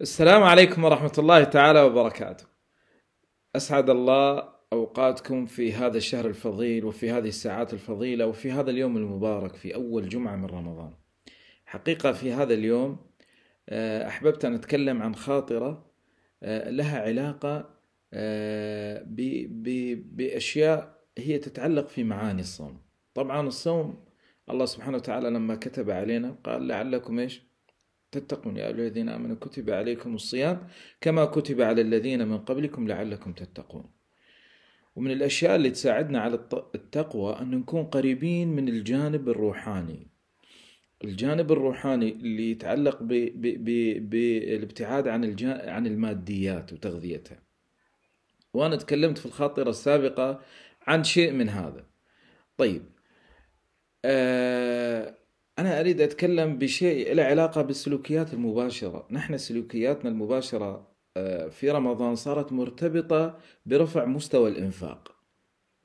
السلام عليكم ورحمة الله تعالى وبركاته. أسعد الله أوقاتكم في هذا الشهر الفضيل وفي هذه الساعات الفضيلة وفي هذا اليوم المبارك في أول جمعة من رمضان. حقيقة في هذا اليوم آه، أحببت أن أتكلم عن خاطرة آه، لها علاقة آه، بأشياء هي تتعلق في معاني الصوم. طبعا الصوم الله سبحانه وتعالى لما كتب علينا قال لعلكم ايش؟ تتقون يا أيها الذين آمنوا كتب عليكم الصيام كما كتب على الذين من قبلكم لعلكم تتقون ومن الأشياء اللي تساعدنا على التقوى أن نكون قريبين من الجانب الروحاني الجانب الروحاني اللي يتعلق بالابتعاد عن عن الماديات وتغذيتها وأنا تكلمت في الخاطرة السابقة عن شيء من هذا طيب آه أنا أريد أتكلم بشيء له علاقة بالسلوكيات المباشرة نحن سلوكياتنا المباشرة آه، في رمضان صارت مرتبطة برفع مستوى الإنفاق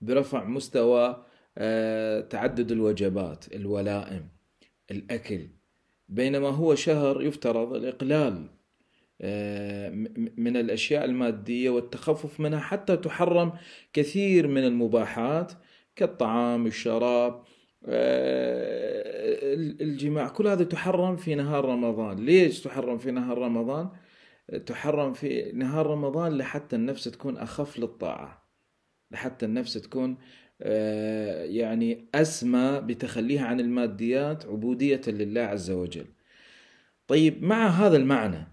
برفع مستوى آه، تعدد الوجبات الولائم الأكل بينما هو شهر يفترض الإقلال آه، من الأشياء المادية والتخفف منها حتى تحرم كثير من المباحات كالطعام الشراب آه، الجماع كل هذا تحرم في نهار رمضان ليش تحرم في نهار رمضان تحرم في نهار رمضان لحتى النفس تكون أخف للطاعة لحتى النفس تكون آه، يعني أسمى بتخليها عن الماديات عبودية لله عز وجل طيب مع هذا المعنى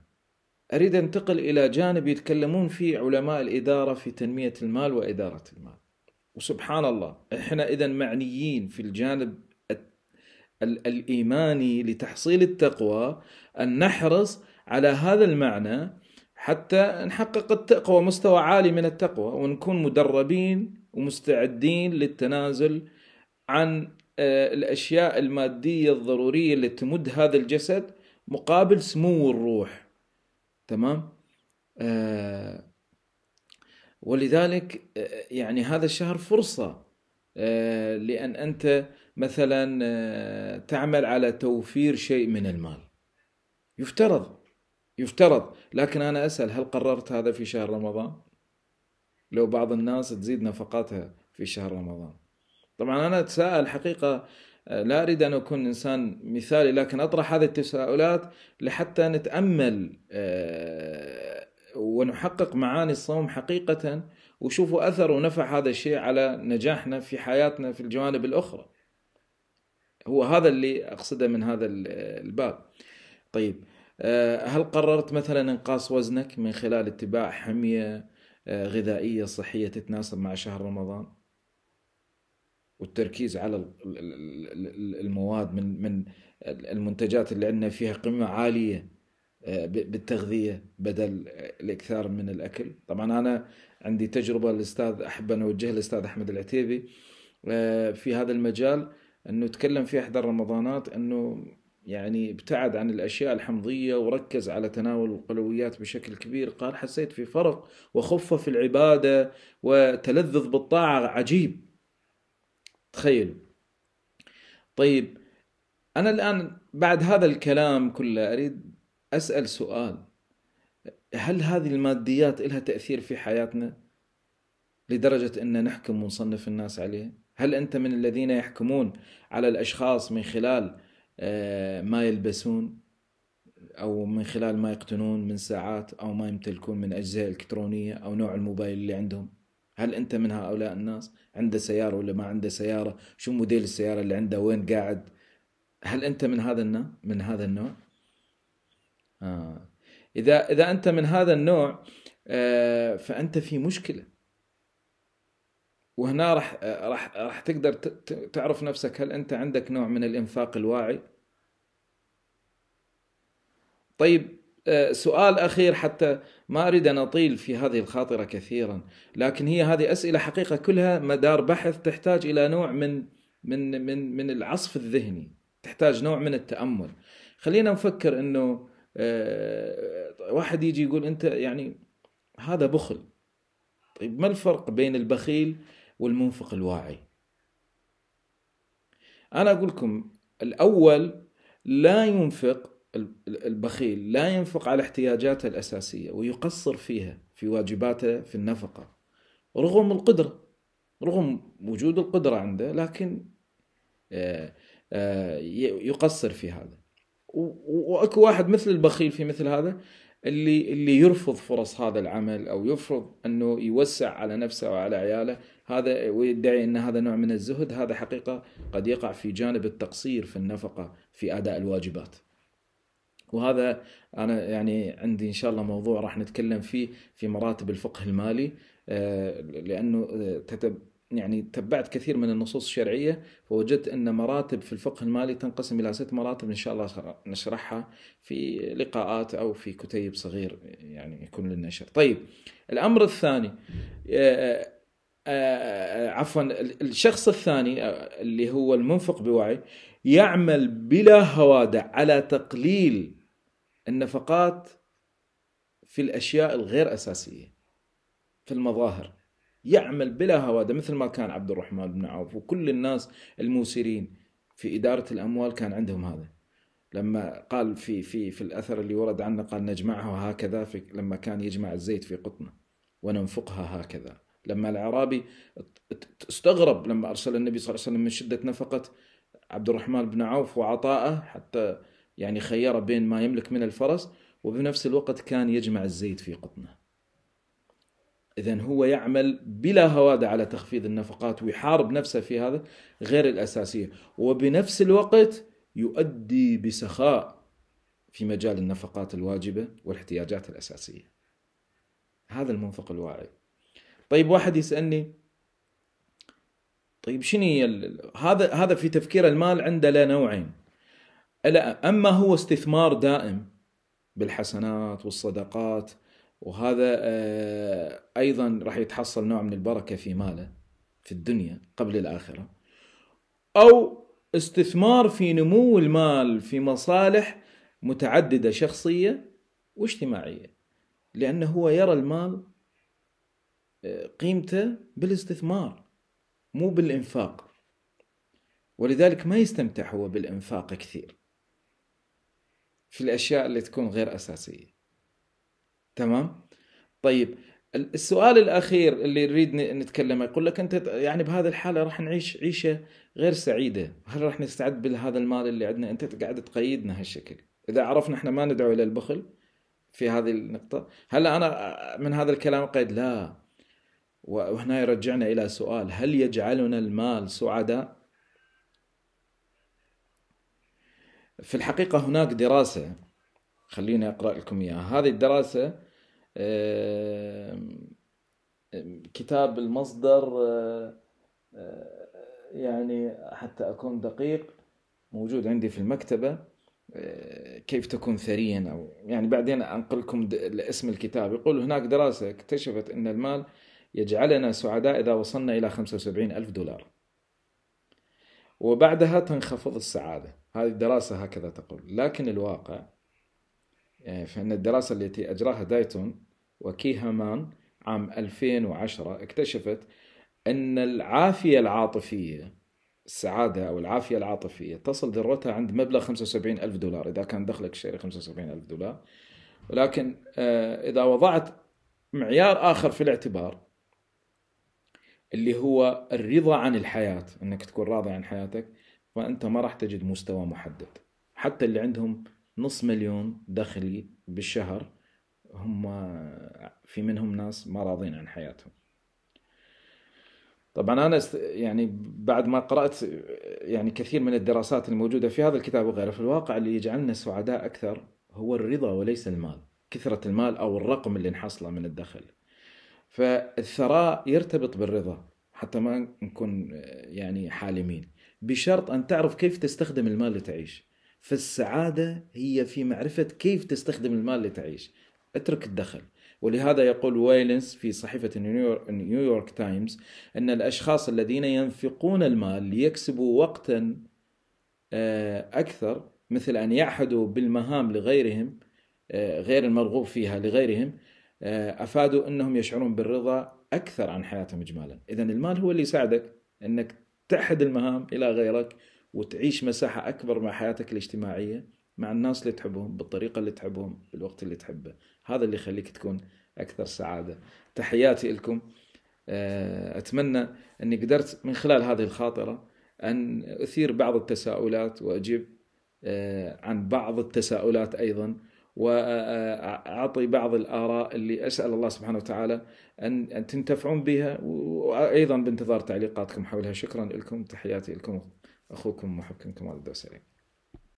أريد أنتقل إلى جانب يتكلمون فيه علماء الإدارة في تنمية المال وإدارة المال وسبحان الله احنا اذا معنيين في الجانب الايماني لتحصيل التقوى ان نحرص على هذا المعنى حتى نحقق التقوى مستوى عالي من التقوى ونكون مدربين ومستعدين للتنازل عن آه، الاشياء الماديه الضروريه اللي تمد هذا الجسد مقابل سمو الروح تمام آه ولذلك آه، يعني هذا الشهر فرصه آه، لان انت مثلا آه، تعمل على توفير شيء من المال يفترض يفترض لكن انا اسال هل قررت هذا في شهر رمضان لو بعض الناس تزيد نفقاتها في شهر رمضان طبعا انا اتساءل حقيقه لا اريد ان اكون انسان مثالي لكن اطرح هذه التساؤلات لحتى نتامل ونحقق معاني الصوم حقيقة وشوفوا أثر ونفع هذا الشيء على نجاحنا في حياتنا في الجوانب الأخرى هو هذا اللي أقصده من هذا الباب طيب آه، هل قررت مثلا انقاص وزنك من خلال اتباع حمية آه، غذائية صحية تتناسب مع شهر رمضان والتركيز على المواد من من المنتجات اللي عندنا فيها قمة عالية آه، بالتغذيه بدل الاكثار من الاكل طبعا انا عندي تجربه الاستاذ احب ان اوجهها الاستاذ احمد العتيبي آه، في هذا المجال انه تكلم في احدى الرمضانات انه يعني ابتعد عن الاشياء الحمضيه وركز على تناول القلويات بشكل كبير قال حسيت في فرق وخفه في العباده وتلذذ بالطاعه عجيب تخيل طيب انا الان بعد هذا الكلام كله اريد أسأل سؤال هل هذه الماديات لها تأثير في حياتنا لدرجة أن نحكم ونصنف الناس عليه هل أنت من الذين يحكمون على الأشخاص من خلال آه، ما يلبسون أو من خلال ما يقتنون من ساعات أو ما يمتلكون من أجهزة إلكترونية أو نوع الموبايل اللي عندهم هل أنت من هؤلاء الناس عنده سيارة ولا ما عنده سيارة شو موديل السيارة اللي عنده وين قاعد هل أنت من هذا النوع من هذا النوع آه. اذا اذا انت من هذا النوع آه، فانت في مشكله وهنا راح آه، راح راح تقدر تعرف نفسك هل انت عندك نوع من الانفاق الواعي طيب سؤال اخير حتى ما اريد ان اطيل في هذه الخاطره كثيرا لكن هي هذه اسئله حقيقه كلها مدار بحث تحتاج الى نوع من من من من العصف الذهني تحتاج نوع من التامل خلينا نفكر انه آه، واحد يجي يقول انت يعني هذا بخل طيب ما الفرق بين البخيل والمنفق الواعي انا اقول لكم الاول لا ينفق البخيل لا ينفق على احتياجاته الاساسيه ويقصر فيها في واجباته في النفقه رغم القدره رغم وجود القدره عنده لكن آه، آه، يقصر في هذا واكو واحد مثل البخيل في مثل هذا اللي اللي يرفض فرص هذا العمل او يفرض انه يوسع على نفسه وعلى عياله هذا ويدعي ان هذا نوع من الزهد هذا حقيقه قد يقع في جانب التقصير في النفقه في اداء الواجبات. وهذا انا يعني عندي ان شاء الله موضوع راح نتكلم فيه في مراتب الفقه المالي آه، لانه آه، يعني تبعت كثير من النصوص الشرعيه فوجدت ان مراتب في الفقه المالي تنقسم الى ست مراتب ان شاء الله نشرحها في لقاءات او في كتيب صغير يعني يكون للنشر. طيب الامر الثاني آه، آه، عفوا الشخص الثاني آه، اللي هو المنفق بوعي يعمل بلا هوادع على تقليل النفقات في الاشياء الغير اساسيه في المظاهر يعمل بلا هواده مثل ما كان عبد الرحمن بن عوف وكل الناس الموسرين في إدارة الأموال كان عندهم هذا لما قال في في في الأثر اللي ورد عنه قال نجمعها هكذا في لما كان يجمع الزيت في قطنة وننفقها هكذا لما الأعرابي استغرب لما أرسل النبي صلى الله عليه وسلم من شدة نفقة عبد الرحمن بن عوف وعطائه حتى يعني خيره بين ما يملك من الفرس وبنفس الوقت كان يجمع الزيت في قطنه إذا هو يعمل بلا هوادة على تخفيض النفقات ويحارب نفسه في هذا غير الأساسية وبنفس الوقت يؤدي بسخاء في مجال النفقات الواجبة والاحتياجات الأساسية هذا المنفق الواعي طيب واحد يسألني طيب شنو هي هذا هذا في تفكير المال عنده له نوعين اما هو استثمار دائم بالحسنات والصدقات وهذا آه، ايضا راح يتحصل نوع من البركه في ماله في الدنيا قبل الاخره او استثمار في نمو المال في مصالح متعدده شخصيه واجتماعيه لانه هو يرى المال آه، قيمته بالاستثمار مو بالانفاق ولذلك ما يستمتع هو بالانفاق كثير في الاشياء اللي تكون غير اساسيه تمام طيب السؤال الاخير اللي نريد نتكلمه يقول لك انت يعني بهذه الحاله راح نعيش عيشه غير سعيده، هل راح نستعد بهذا المال اللي عندنا؟ انت قاعد تقيدنا هالشكل، اذا عرفنا احنا ما ندعو الى البخل في هذه النقطه، هل انا من هذا الكلام قيد لا وهنا يرجعنا الى سؤال هل يجعلنا المال سعداء؟ في الحقيقه هناك دراسه خليني اقرا لكم اياها هذه الدراسه كتاب المصدر آه، آه، يعني حتى اكون دقيق موجود عندي في المكتبه آه، كيف تكون ثريا او يعني بعدين انقلكم اسم الكتاب يقول هناك دراسه اكتشفت ان المال يجعلنا سعداء اذا وصلنا الى 75 الف دولار وبعدها تنخفض السعاده هذه الدراسه هكذا تقول لكن الواقع آه، فإن الدراسة التي أجراها دايتون وكيهامان عام 2010 اكتشفت أن العافية العاطفية السعادة أو العافية العاطفية تصل ذروتها عند مبلغ 75 ألف دولار إذا كان دخلك الشهري 75 ألف دولار ولكن آه، إذا وضعت معيار آخر في الاعتبار اللي هو الرضا عن الحياة أنك تكون راضي عن حياتك فأنت ما راح تجد مستوى محدد حتى اللي عندهم نص مليون دخلي بالشهر هم في منهم ناس ما راضين عن حياتهم طبعا انا يعني بعد ما قرات يعني كثير من الدراسات الموجوده في هذا الكتاب وغيره في الواقع اللي يجعلنا سعداء اكثر هو الرضا وليس المال كثره المال او الرقم اللي نحصله من الدخل فالثراء يرتبط بالرضا حتى ما نكون يعني حالمين بشرط ان تعرف كيف تستخدم المال لتعيش فالسعادة هي في معرفة كيف تستخدم المال لتعيش اترك الدخل ولهذا يقول ويلنس في صحيفة نيويورك تايمز أن الأشخاص الذين ينفقون المال ليكسبوا وقتا آه، أكثر مثل أن يعهدوا بالمهام لغيرهم آه، غير المرغوب فيها لغيرهم آه، أفادوا أنهم يشعرون بالرضا أكثر عن حياتهم إجمالا إذا المال هو اللي يساعدك أنك تعهد المهام إلى غيرك وتعيش مساحة أكبر مع حياتك الاجتماعية مع الناس اللي تحبهم بالطريقة اللي تحبهم بالوقت اللي تحبه هذا اللي يخليك تكون أكثر سعادة تحياتي لكم آه، أتمنى أني قدرت من خلال هذه الخاطرة أن أثير بعض التساؤلات وأجيب آه، عن بعض التساؤلات أيضا وأعطي بعض الآراء اللي أسأل الله سبحانه وتعالى أن تنتفعون بها وأيضا بانتظار تعليقاتكم حولها شكرا لكم تحياتي لكم أخوكم محبكم كمال الدوسري